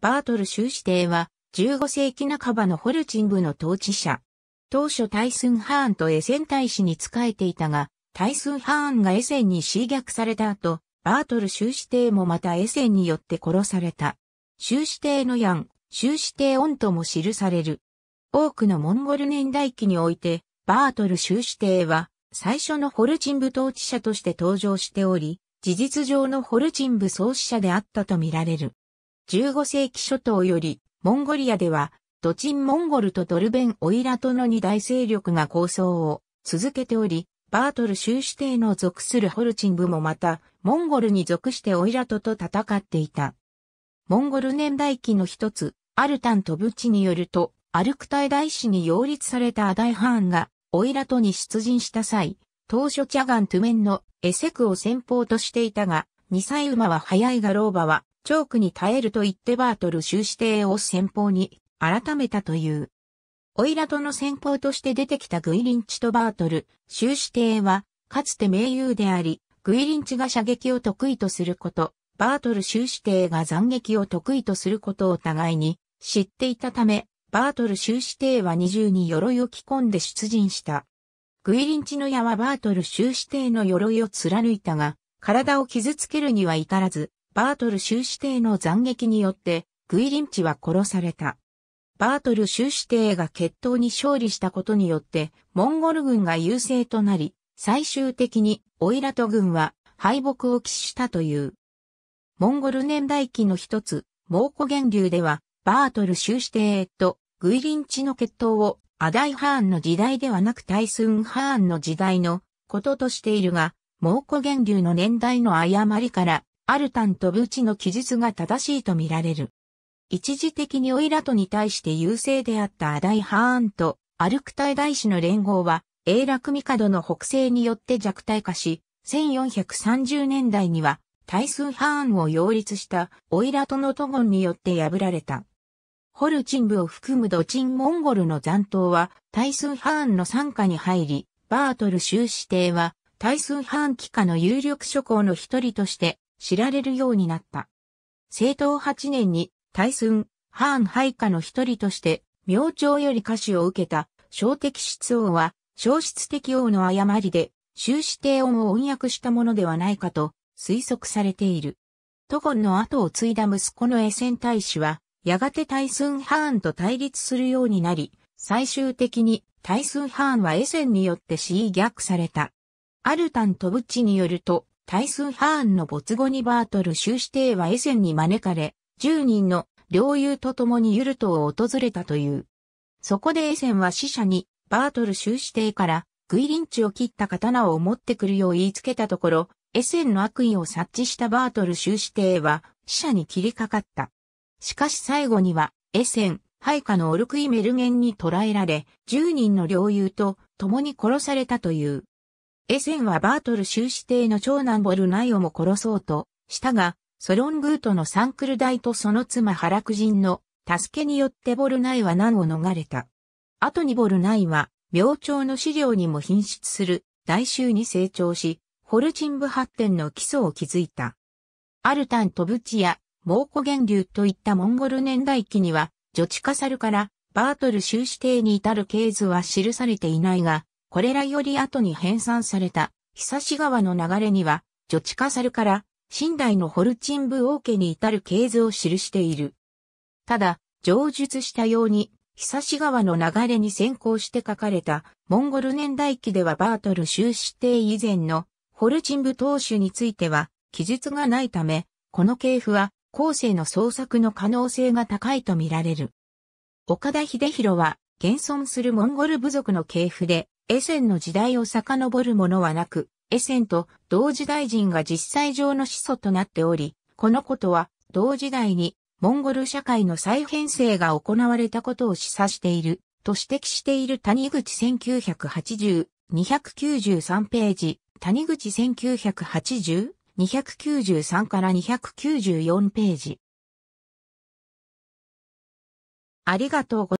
バートル州指定は、15世紀半ばのホルチン部の統治者。当初タイスン・ハーンとエセン大使に仕えていたが、タイスン・ハーンがエセンに侵略された後、バートル州指定もまたエセンによって殺された。州指定のヤン、州指定ンとも記される。多くのモンゴル年代記において、バートル州指定は、最初のホルチン部統治者として登場しており、事実上のホルチン部創始者であったとみられる。15世紀初頭より、モンゴリアでは、ドチンモンゴルとドルベン・オイラトの二大勢力が構想を続けており、バートル州指定の属するホルチン部もまた、モンゴルに属してオイラトと戦っていた。モンゴル年代記の一つ、アルタント・ブチによると、アルクタイ大使に擁立されたアダイハーンが、オイラトに出陣した際、当初チャガン・トゥメンのエセクを先方としていたが、二歳馬は早いが老バはチョークに耐えると言ってバートル修士艇を先方に改めたという。オイラとの先方として出てきたグイリンチとバートル、修士艇は、かつて盟友であり、グイリンチが射撃を得意とすること、バートル修士艇が斬撃を得意とすることを互いに知っていたため、バートル修士艇は二重に鎧を着込んで出陣した。グイリンチの矢はバートル修士艇の鎧を貫いたが、体を傷つけるには至らず、バートル修士帝の斬撃によって、グイリンチは殺された。バートル修士帝が決闘に勝利したことによって、モンゴル軍が優勢となり、最終的にオイラト軍は敗北を喫したという。モンゴル年代記の一つ、蒙古源流では、バートル修士帝とグイリンチの決闘をアダイハーンの時代ではなくタイスンハーンの時代のこととしているが、蒙古源流の年代の誤りからアルタンとブーチの記述が正しいとみられる。一時的にオイラトに対して優勢であったアダイ・ハーンとアルクタイ大使の連合は、英楽ドの北西によって弱体化し、1430年代には、大数ハーンを擁立したオイラトのトゴンによって破られた。ホルチン部を含むドチンモンゴルの残党は、大数ハーンの参加に入り、バートル州指定は、大数ハーン旗下の有力諸侯の一人として、知られるようになった。正統8年に、大寸、ハーン配下の一人として、明朝より歌手を受けた、小的質王は、小質的王の誤りで、終始低音を音訳したものではないかと、推測されている。トゴンの後を継いだ息子のエセン大使は、やがてタイスン・ハーンと対立するようになり、最終的にタイスン・ハーンはエセンによって死意逆された。アルタン・トブッチによると、タイスン・ハーンの没後にバートル修士帝はエセンに招かれ、10人の領友と共にユルトを訪れたという。そこでエセンは死者に、バートル修士帝から、グイリンチを切った刀を持ってくるよう言いつけたところ、エセンの悪意を察知したバートル修士帝は、死者に切りかかった。しかし最後には、エセン、配下のオルクイメルゲンに捕らえられ、10人の領友と共に殺されたという。エセンはバートル修士帝の長男ボルナイオも殺そうとしたが、ソロングートのサンクル大とその妻ハラク人の助けによってボルナイは難を逃れた。後にボルナイは、明朝の資料にも品質する大衆に成長し、ホルチンブ発展の基礎を築いた。アルタントブチやモーコ源流といったモンゴル年代記には、ジョチカサルからバートル修士帝に至る系図は記されていないが、これらより後に編纂された、久し川の流れには、女地カサルから、新代のホルチン部王家に至る系図を記している。ただ、上述したように、久し川の流れに先行して書かれた、モンゴル年代記ではバートル終始帝以前の、ホルチン部当主については、記述がないため、この系譜は、後世の創作の可能性が高いと見られる。岡田秀弘は、現存するモンゴル部族の系譜で、エセンの時代を遡るものはなく、エセンと同時代人が実際上の始祖となっており、このことは同時代にモンゴル社会の再編成が行われたことを示唆していると指摘している谷口1980、293ページ、谷口1980、293から294ページ。ありがとうございます。